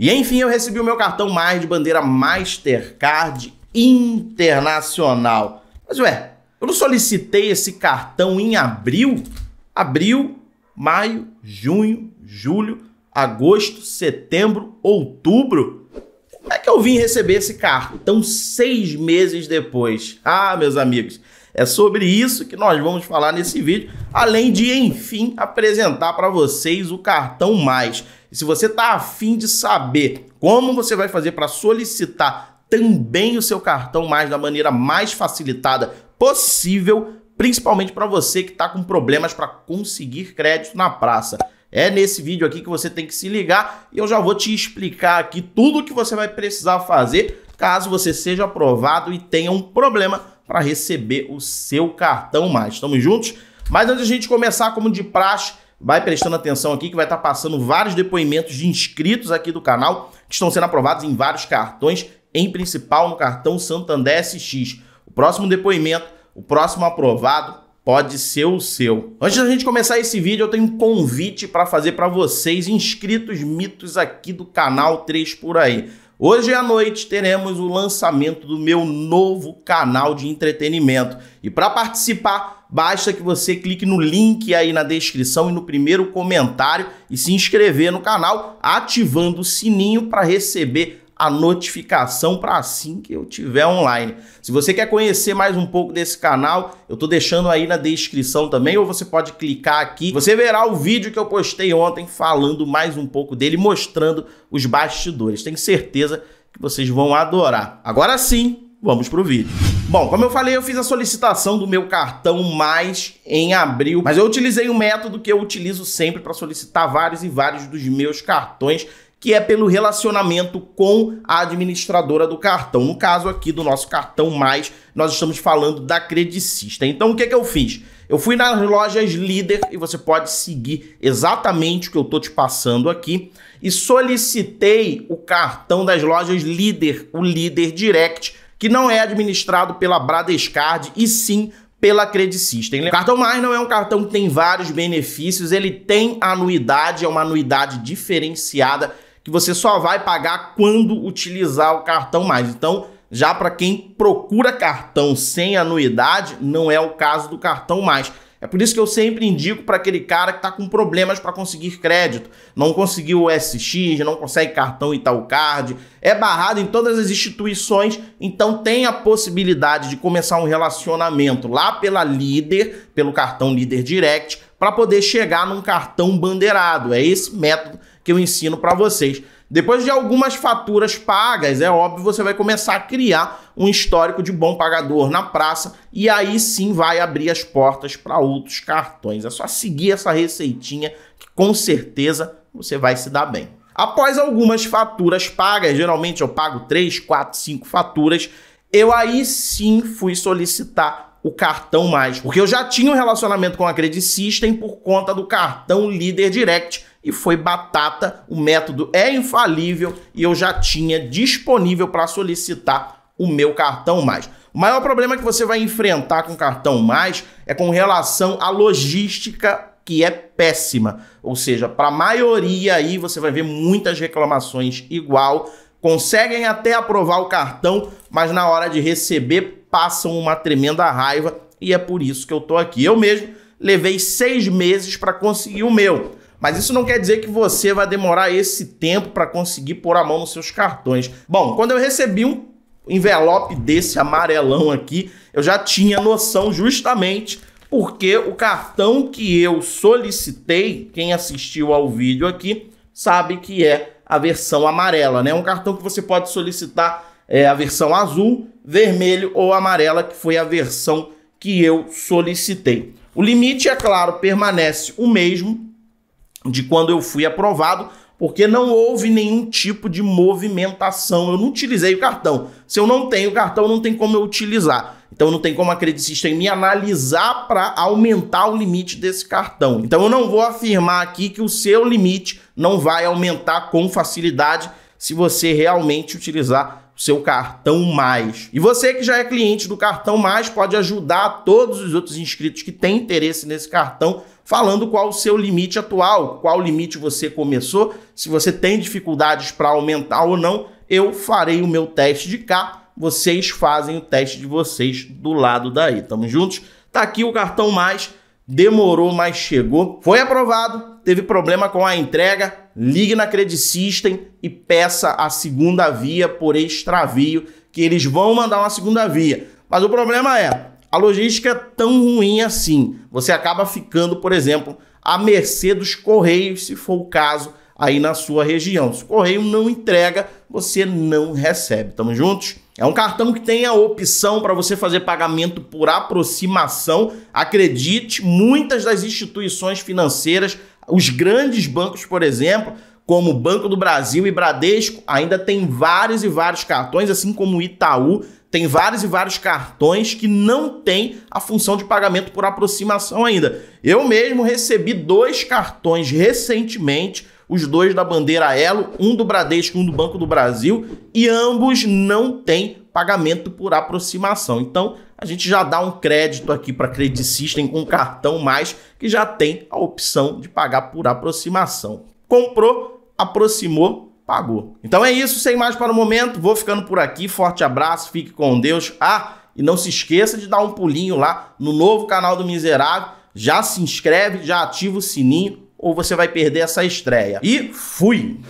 E enfim, eu recebi o meu cartão mais de bandeira Mastercard Internacional. Mas ué, eu não solicitei esse cartão em abril? Abril, maio, junho, julho, agosto, setembro, outubro? Como é que eu vim receber esse cartão seis meses depois? Ah, meus amigos, é sobre isso que nós vamos falar nesse vídeo, além de, enfim, apresentar para vocês o cartão mais. E se você está afim de saber como você vai fazer para solicitar também o seu cartão mais da maneira mais facilitada possível, principalmente para você que está com problemas para conseguir crédito na praça. É nesse vídeo aqui que você tem que se ligar e eu já vou te explicar aqui tudo o que você vai precisar fazer caso você seja aprovado e tenha um problema para receber o seu cartão mais. Estamos juntos? Mas antes a gente começar, como de praxe, vai prestando atenção aqui que vai estar tá passando vários depoimentos de inscritos aqui do canal que estão sendo aprovados em vários cartões, em principal no cartão Santander SX. O próximo depoimento, o próximo aprovado pode ser o seu. Antes da gente começar esse vídeo, eu tenho um convite para fazer para vocês, inscritos mitos aqui do canal 3 por aí. Hoje à noite teremos o lançamento do meu novo canal de entretenimento. E para participar, basta que você clique no link aí na descrição e no primeiro comentário e se inscrever no canal, ativando o sininho para receber a notificação para assim que eu tiver online. Se você quer conhecer mais um pouco desse canal, eu estou deixando aí na descrição também, ou você pode clicar aqui. Você verá o vídeo que eu postei ontem falando mais um pouco dele, mostrando os bastidores. Tenho certeza que vocês vão adorar. Agora sim, vamos pro vídeo. Bom, como eu falei, eu fiz a solicitação do meu cartão mais em abril, mas eu utilizei o um método que eu utilizo sempre para solicitar vários e vários dos meus cartões, que é pelo relacionamento com a administradora do cartão. No caso aqui do nosso cartão mais, nós estamos falando da credicista. Então o que, é que eu fiz? Eu fui nas lojas líder e você pode seguir exatamente o que eu estou te passando aqui e solicitei o cartão das lojas líder, o líder direct, que não é administrado pela Bradescard e sim pela Credicista. O cartão mais não é um cartão que tem vários benefícios, ele tem anuidade, é uma anuidade diferenciada que você só vai pagar quando utilizar o cartão mais. Então, já para quem procura cartão sem anuidade, não é o caso do cartão mais. É por isso que eu sempre indico para aquele cara que está com problemas para conseguir crédito, não conseguiu o SX, não consegue cartão tal Card, é barrado em todas as instituições, então tem a possibilidade de começar um relacionamento lá pela líder, pelo cartão líder direct, para poder chegar num cartão bandeirado. É esse método que eu ensino para vocês. Depois de algumas faturas pagas, é óbvio, você vai começar a criar um histórico de bom pagador na praça e aí sim vai abrir as portas para outros cartões. É só seguir essa receitinha que com certeza você vai se dar bem. Após algumas faturas pagas, geralmente eu pago 3, 4, 5 faturas, eu aí sim fui solicitar o cartão mais, porque eu já tinha um relacionamento com a Credit System por conta do cartão Líder Direct e foi batata. O método é infalível e eu já tinha disponível para solicitar o meu cartão mais. O maior problema que você vai enfrentar com cartão mais é com relação à logística que é péssima. Ou seja, para a maioria aí você vai ver muitas reclamações igual. Conseguem até aprovar o cartão, mas na hora de receber passam uma tremenda raiva e é por isso que eu tô aqui. Eu mesmo levei seis meses para conseguir o meu. Mas isso não quer dizer que você vai demorar esse tempo para conseguir pôr a mão nos seus cartões. Bom, quando eu recebi um envelope desse amarelão aqui, eu já tinha noção justamente porque o cartão que eu solicitei, quem assistiu ao vídeo aqui, sabe que é a versão amarela, né? Um cartão que você pode solicitar é, a versão azul, vermelho ou amarela, que foi a versão que eu solicitei. O limite, é claro, permanece o mesmo, de quando eu fui aprovado, porque não houve nenhum tipo de movimentação. Eu não utilizei o cartão. Se eu não tenho o cartão, não tem como eu utilizar. Então não tem como a Credit System me analisar para aumentar o limite desse cartão. Então eu não vou afirmar aqui que o seu limite não vai aumentar com facilidade se você realmente utilizar o seu cartão mais. E você que já é cliente do cartão mais pode ajudar todos os outros inscritos que têm interesse nesse cartão falando qual o seu limite atual, qual limite você começou, se você tem dificuldades para aumentar ou não, eu farei o meu teste de cá, vocês fazem o teste de vocês do lado daí. Tamo juntos? Tá aqui o cartão mais, demorou, mas chegou. Foi aprovado, teve problema com a entrega, ligue na Credit System e peça a segunda via por extravio, que eles vão mandar uma segunda via. Mas o problema é, a logística é tão ruim assim. Você acaba ficando, por exemplo, à mercê dos correios, se for o caso, aí na sua região. Se o correio não entrega, você não recebe. Tamo juntos? É um cartão que tem a opção para você fazer pagamento por aproximação. Acredite, muitas das instituições financeiras, os grandes bancos, por exemplo, como Banco do Brasil e Bradesco, ainda tem vários e vários cartões, assim como o Itaú, tem vários e vários cartões que não tem a função de pagamento por aproximação ainda. Eu mesmo recebi dois cartões recentemente, os dois da bandeira Elo, um do Bradesco, um do Banco do Brasil, e ambos não têm pagamento por aproximação. Então, a gente já dá um crédito aqui para Credit System com um cartão mais que já tem a opção de pagar por aproximação. Comprou aproximou, pagou. Então é isso, sem mais para o momento. Vou ficando por aqui. Forte abraço, fique com Deus. Ah, e não se esqueça de dar um pulinho lá no novo canal do Miserável. Já se inscreve, já ativa o sininho ou você vai perder essa estreia. E fui!